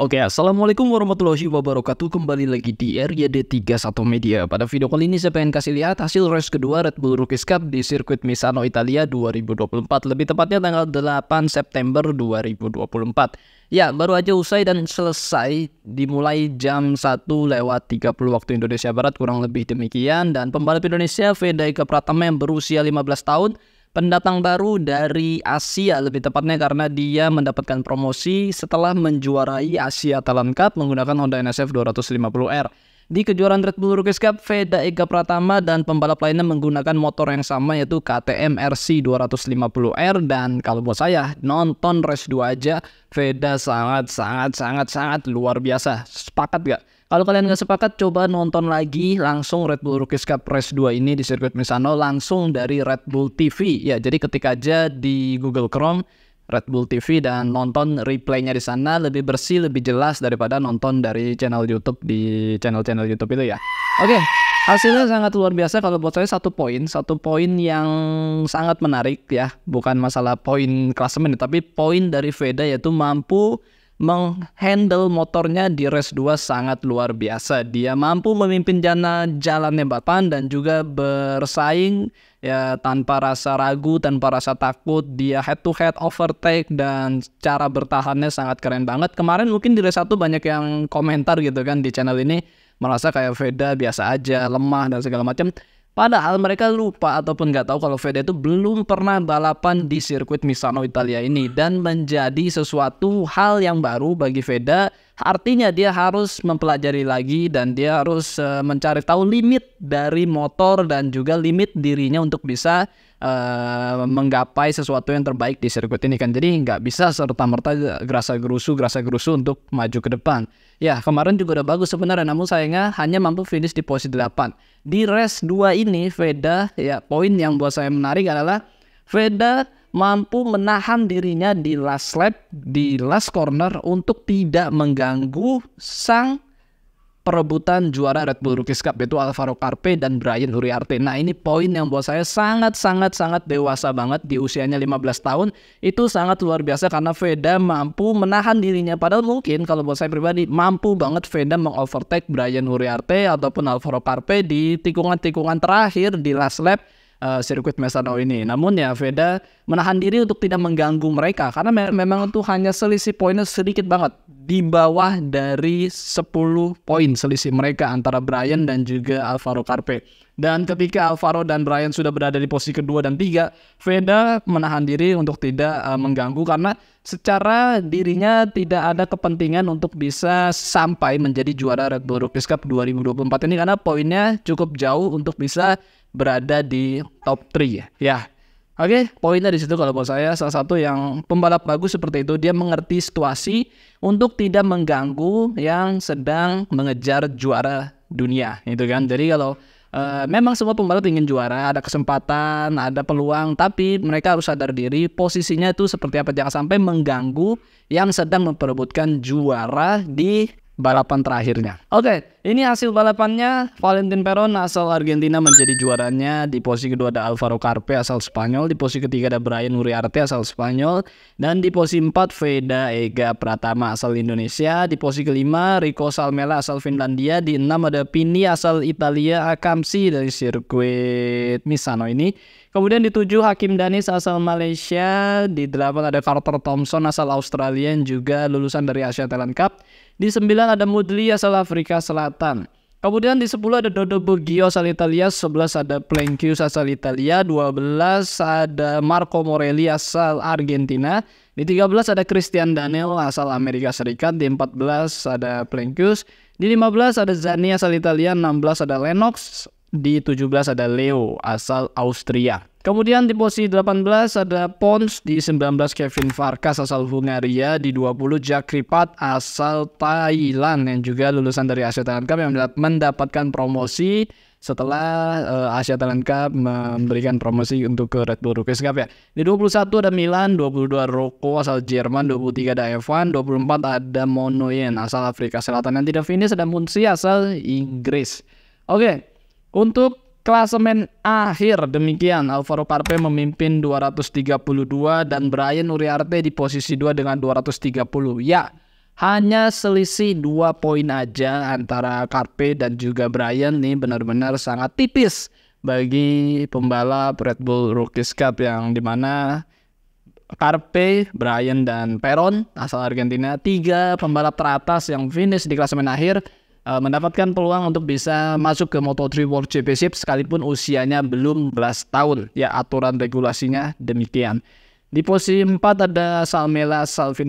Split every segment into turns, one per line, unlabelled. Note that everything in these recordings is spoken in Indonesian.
Oke, okay, Assalamualaikum warahmatullahi wabarakatuh Kembali lagi di RYD31 Media Pada video kali ini saya pengen kasih lihat hasil race kedua Red Bull Rookies Cup di sirkuit Misano, Italia 2024 Lebih tepatnya tanggal 8 September 2024 Ya, baru aja usai dan selesai Dimulai jam 1 lewat 30 waktu Indonesia Barat kurang lebih demikian Dan pembalap Indonesia Fedai Pratama yang berusia 15 tahun pendatang baru dari Asia lebih tepatnya karena dia mendapatkan promosi setelah menjuarai Asia Talent Cup menggunakan Honda NSF 250R. Di kejuaraan Red Bull Rookies Cup, Veda Ega Pratama dan pembalap lainnya menggunakan motor yang sama yaitu KTM RC 250R dan kalau buat saya nonton race 2 aja Veda sangat sangat sangat sangat luar biasa. Sepakat gak? Kalau kalian nggak sepakat, coba nonton lagi langsung Red Bull Rookies Cup Race 2 ini di sirkuit Misano langsung dari Red Bull TV. Ya, jadi ketik aja di Google Chrome Red Bull TV dan nonton replaynya di sana lebih bersih, lebih jelas daripada nonton dari channel YouTube di channel-channel YouTube itu ya. Oke, okay, hasilnya sangat luar biasa kalau buat saya satu poin, satu poin yang sangat menarik ya. Bukan masalah poin klasemen, tapi poin dari Veda yaitu mampu menghandle motornya di race 2 sangat luar biasa. Dia mampu memimpin jana jalannya Bapan dan juga bersaing ya tanpa rasa ragu, tanpa rasa takut. Dia head to head overtake dan cara bertahannya sangat keren banget. Kemarin mungkin di race 1 banyak yang komentar gitu kan di channel ini merasa kayak Veda biasa aja, lemah dan segala macam. Padahal mereka lupa ataupun nggak tahu kalau Veda itu belum pernah balapan di sirkuit Misano Italia ini dan menjadi sesuatu hal yang baru bagi Veda Artinya dia harus mempelajari lagi dan dia harus uh, mencari tahu limit dari motor dan juga limit dirinya untuk bisa uh, menggapai sesuatu yang terbaik di sirkuit ini kan. Jadi nggak bisa serta merta eh, gerasa gerusu gerasa gerusu untuk maju ke depan. Ya kemarin juga udah bagus sebenarnya, namun sayangnya hanya mampu finish di posisi 8. Di race dua ini Veda ya poin yang buat saya menarik adalah Veda mampu menahan dirinya di last lap, di last corner untuk tidak mengganggu sang perebutan juara Red Bull Rookies Cup yaitu Alvaro Carpe dan Brian Huriarte. Nah ini poin yang buat saya sangat-sangat-sangat dewasa banget di usianya 15 tahun. Itu sangat luar biasa karena Veda mampu menahan dirinya. Padahal mungkin kalau buat saya pribadi mampu banget Veda mengovertake Brian Huriarte ataupun Alvaro Carpe di tikungan-tikungan terakhir di last lap uh, sirkuit Mesano ini. Namun ya Veda menahan diri untuk tidak mengganggu mereka karena me memang itu hanya selisih poinnya sedikit banget di bawah dari 10 poin selisih mereka antara Brian dan juga Alvaro Carpe. Dan ketika Alvaro dan Brian sudah berada di posisi kedua dan tiga, Veda menahan diri untuk tidak uh, mengganggu karena secara dirinya tidak ada kepentingan untuk bisa sampai menjadi juara Red Bull Rookies Cup 2024 ini karena poinnya cukup jauh untuk bisa berada di top 3 ya. Ya. Oke, okay, poinnya di situ kalau buat saya salah satu yang pembalap bagus seperti itu dia mengerti situasi untuk tidak mengganggu yang sedang mengejar juara dunia, itu kan. Jadi kalau Uh, memang semua pembalap ingin juara, ada kesempatan, ada peluang, tapi mereka harus sadar diri posisinya itu seperti apa jangan sampai mengganggu yang sedang memperebutkan juara di balapan terakhirnya. Oke, okay, ini hasil balapannya. Valentin Peron asal Argentina menjadi juaranya. Di posisi kedua ada Alvaro Carpe asal Spanyol. Di posisi ketiga ada Brian Uriarte asal Spanyol. Dan di posisi empat Veda Ega Pratama asal Indonesia. Di posisi kelima Rico Salmela asal Finlandia. Di enam ada Pini asal Italia Akamsi dari sirkuit Misano ini. Kemudian di tujuh Hakim Danis asal Malaysia. Di delapan ada Carter Thompson asal Australia yang juga lulusan dari Asia Talent Cup. Di 9 ada Mudli asal Afrika Selatan. Kemudian di 10 ada Dodo Bugio asal Italia, 11 ada Plankius asal Italia, 12 ada Marco Morelli asal Argentina, di 13 ada Christian Daniel asal Amerika Serikat, di 14 ada Plankius. di 15 ada Zani asal Italia, 16 ada Lennox, di 17 ada Leo asal Austria. Kemudian di posisi 18 ada Pons, di 19 Kevin Farkas asal Hungaria, di 20 Kripat asal Thailand yang juga lulusan dari Asia Talent Cup yang mendapatkan promosi setelah uh, Asia Talent Cup memberikan promosi untuk ke Red Bull Rookies Cup ya. Di 21 ada Milan, 22 Roko asal Jerman, 23 ada Evan, 24 ada Monoyen asal Afrika Selatan yang tidak finish ada Munsi asal Inggris. Oke, okay. untuk klasemen akhir demikian Alvaro Parpe memimpin 232 dan Brian Uriarte di posisi 2 dengan 230. Ya, hanya selisih dua poin aja antara Carpe dan juga Brian nih benar-benar sangat tipis bagi pembalap Red Bull Rookies Cup yang dimana Carpe, Brian dan Peron asal Argentina tiga pembalap teratas yang finish di klasemen akhir Eh, mendapatkan peluang untuk bisa masuk ke Moto3 World Championship sekalipun usianya belum belas tahun. Ya aturan regulasinya demikian. Di posisi 4 ada Salmela Sal 5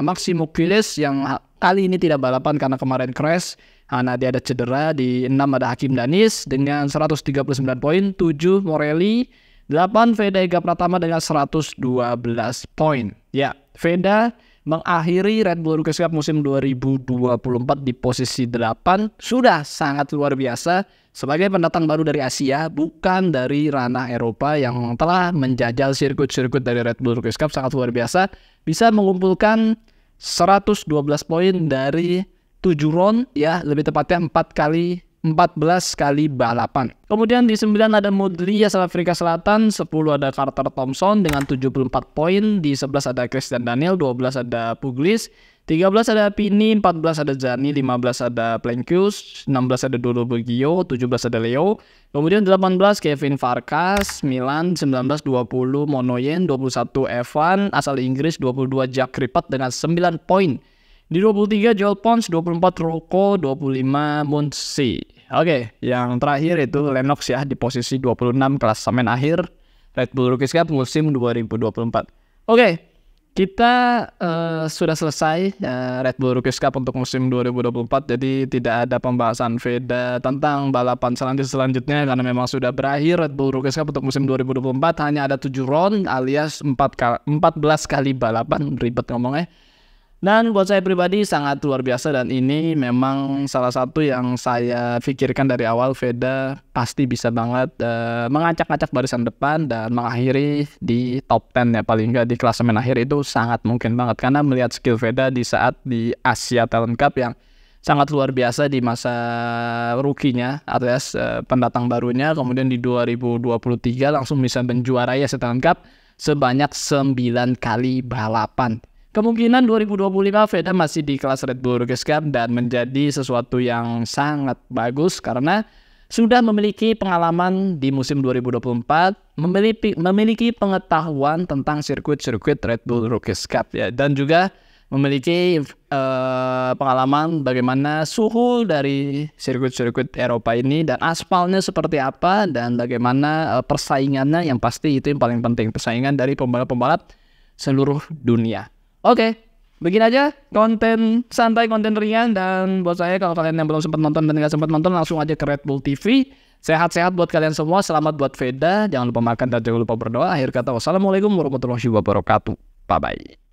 Maximo Quiles yang kali ini tidak balapan karena kemarin crash. Nah, dia ada cedera, di 6 ada Hakim Danis dengan 139 poin, 7 Morelli, 8 Veda Ega Pratama dengan 112 poin. Ya, Veda mengakhiri Red Bull Rookies Cup musim 2024 di posisi 8 sudah sangat luar biasa sebagai pendatang baru dari Asia bukan dari ranah Eropa yang telah menjajal sirkuit-sirkuit dari Red Bull Rookies Cup sangat luar biasa bisa mengumpulkan 112 poin dari 7 round ya lebih tepatnya 4 kali 14 kali balapan. Kemudian di 9 ada Mudri asal Afrika Selatan, 10 ada Carter Thompson dengan 74 poin, di 11 ada Christian Daniel, 12 ada Puglis, 13 ada Pini, 14 ada Jani, 15 ada Plankus, 16 ada Dodo Begio, 17 ada Leo, kemudian 18 Kevin Farkas, Milan, 19 20 Monoyen, 21 Evan, asal Inggris 22 Jack Ripat dengan 9 poin. Di 23 Joel Pons, 24 roko 25 Munsi. Oke, yang terakhir itu Lennox ya di posisi 26 semen akhir Red Bull Rookies Cup musim 2024. Oke, kita uh, sudah selesai uh, Red Bull Rookies Cup untuk musim 2024. Jadi tidak ada pembahasan Veda tentang balapan selanjutnya selanjutnya karena memang sudah berakhir Red Bull Rookies Cup untuk musim 2024 hanya ada 7 round alias 4 kali, 14 kali balapan ribet ngomongnya. Dan buat saya pribadi sangat luar biasa dan ini memang salah satu yang saya pikirkan dari awal Veda pasti bisa banget uh, mengacak-acak barisan depan dan mengakhiri di top 10 ya paling nggak di klasemen akhir itu sangat mungkin banget karena melihat skill Veda di saat di Asia Talent Cup yang sangat luar biasa di masa rukinya alias uh, pendatang barunya kemudian di 2023 langsung bisa menjuarai Asia Talent Cup sebanyak 9 kali balapan Kemungkinan 2025 Veda masih di kelas Red Bull Rookies Cup dan menjadi sesuatu yang sangat bagus karena sudah memiliki pengalaman di musim 2024, memiliki, memiliki pengetahuan tentang sirkuit-sirkuit Red Bull Rookies Cup ya dan juga memiliki uh, pengalaman bagaimana suhu dari sirkuit-sirkuit Eropa ini dan aspalnya seperti apa dan bagaimana uh, persaingannya yang pasti itu yang paling penting persaingan dari pembalap-pembalap seluruh dunia. Oke, begini aja konten santai, konten ringan dan buat saya kalau kalian yang belum sempat nonton dan nggak sempat nonton langsung aja ke Red Bull TV. Sehat-sehat buat kalian semua, selamat buat Veda, jangan lupa makan dan jangan lupa berdoa. Akhir kata wassalamualaikum warahmatullahi wabarakatuh. Bye bye.